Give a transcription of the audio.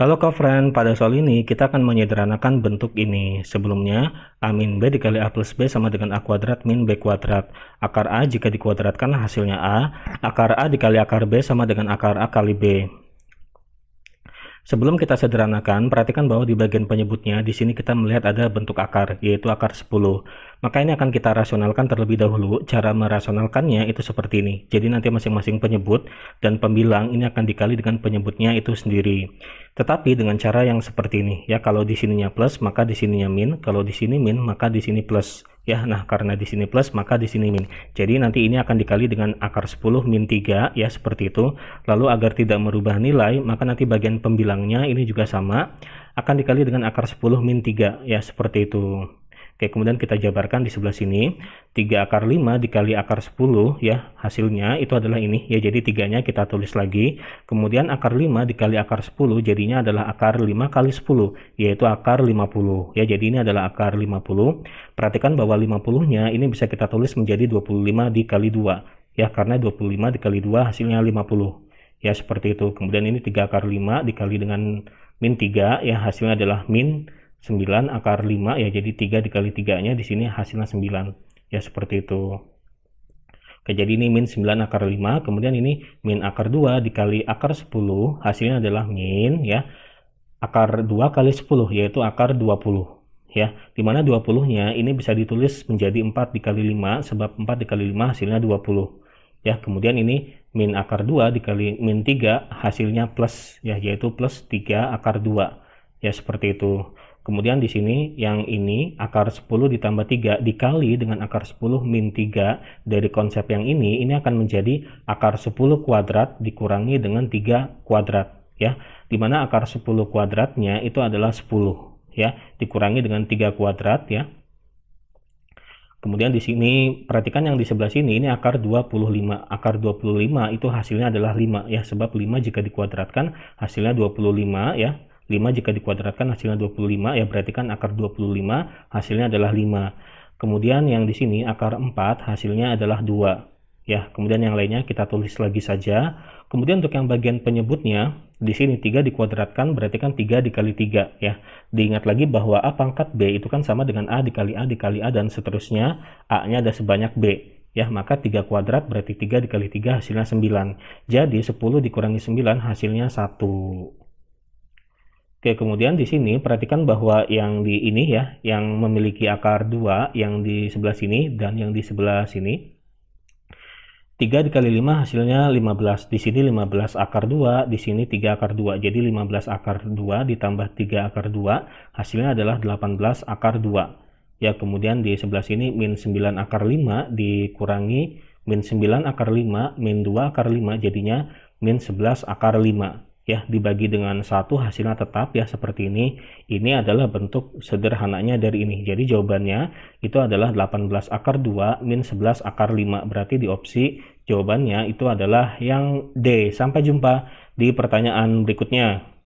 Halo friend, pada soal ini kita akan menyederhanakan bentuk ini. Sebelumnya, A min B dikali A plus B sama dengan A kuadrat min B kuadrat. Akar A jika dikuadratkan hasilnya A, akar A dikali akar B sama dengan akar A kali B. Sebelum kita sederhanakan, perhatikan bahwa di bagian penyebutnya, di sini kita melihat ada bentuk akar, yaitu akar 10. Maka ini akan kita rasionalkan terlebih dahulu. Cara merasionalkannya itu seperti ini. Jadi nanti masing-masing penyebut dan pembilang ini akan dikali dengan penyebutnya itu sendiri. Tetapi dengan cara yang seperti ini ya. Kalau di sininya plus maka di sininya min, kalau di sini min maka di sini plus ya. Nah, karena di sini plus maka di sini min. Jadi nanti ini akan dikali dengan akar 10 min 3 ya seperti itu. Lalu agar tidak merubah nilai maka nanti bagian pembilangnya ini juga sama akan dikali dengan akar 10 min 3 ya seperti itu. Oke, kemudian kita jabarkan di sebelah sini. 3 akar 5 dikali akar 10 ya, hasilnya itu adalah ini. Ya, jadi tiganya kita tulis lagi. Kemudian akar 5 dikali akar 10 jadinya adalah akar 5 kali 10, yaitu akar 50. Ya, jadi ini adalah akar 50. Perhatikan bahwa 50-nya ini bisa kita tulis menjadi 25 dikali 2. Ya, karena 25 dikali 2 hasilnya 50. Ya, seperti itu. Kemudian ini 3 akar 5 dikali dengan min 3 ya hasilnya adalah min 9 akar 5 ya jadi 3 dikali 3 nya di sini hasilnya 9 ya seperti itu Oke jadi ini min 9 akar 5 kemudian ini min akar 2 dikali akar 10 hasilnya adalah min ya akar 2 kali 10 yaitu akar 20 ya dimana 20 nya ini bisa ditulis menjadi 4 dikali 5 sebab 4 dikali 5 hasilnya 20 ya kemudian ini min akar 2 dikali min 3 hasilnya plus ya yaitu plus 3 akar 2 ya seperti itu Kemudian di sini yang ini akar 10 ditambah 3 dikali dengan akar 10 min 3 dari konsep yang ini, ini akan menjadi akar 10 kuadrat dikurangi dengan 3 kuadrat ya. Dimana akar 10 kuadratnya itu adalah 10 ya, dikurangi dengan 3 kuadrat ya. Kemudian di sini perhatikan yang di sebelah sini ini akar 25. Akar 25 itu hasilnya adalah 5 ya sebab 5 jika dikuadratkan hasilnya 25 ya. 5 jika dikuadratkan hasilnya 25 ya berarti kan akar 25 hasilnya adalah 5 kemudian yang di sini akar 4 hasilnya adalah 2 ya kemudian yang lainnya kita tulis lagi saja kemudian untuk yang bagian penyebutnya di sini 3 dikuadratkan berarti kan 3 dikali 3 ya diingat lagi bahwa A pangkat B itu kan sama dengan A dikali A dikali A dan seterusnya A nya ada sebanyak B ya maka 3 kuadrat berarti 3 dikali 3 hasilnya 9 jadi 10 dikurangi 9 hasilnya 1 Oke, kemudian di sini perhatikan bahwa yang di ini ya, yang memiliki akar 2, yang di sebelah sini, dan yang di sebelah sini. 3 dikali 5 hasilnya 15. Di sini 15 akar 2, di sini 3 akar 2. Jadi 15 akar 2 ditambah 3 akar 2, hasilnya adalah 18 akar 2. Ya, kemudian di sebelah sini min 9 akar 5 dikurangi min 9 akar 5, min 2 akar 5, jadinya min 11 akar 5 ya dibagi dengan satu hasilnya tetap ya seperti ini ini adalah bentuk sederhananya dari ini jadi jawabannya itu adalah 18 akar 2 min 11 akar 5 berarti di opsi jawabannya itu adalah yang D sampai jumpa di pertanyaan berikutnya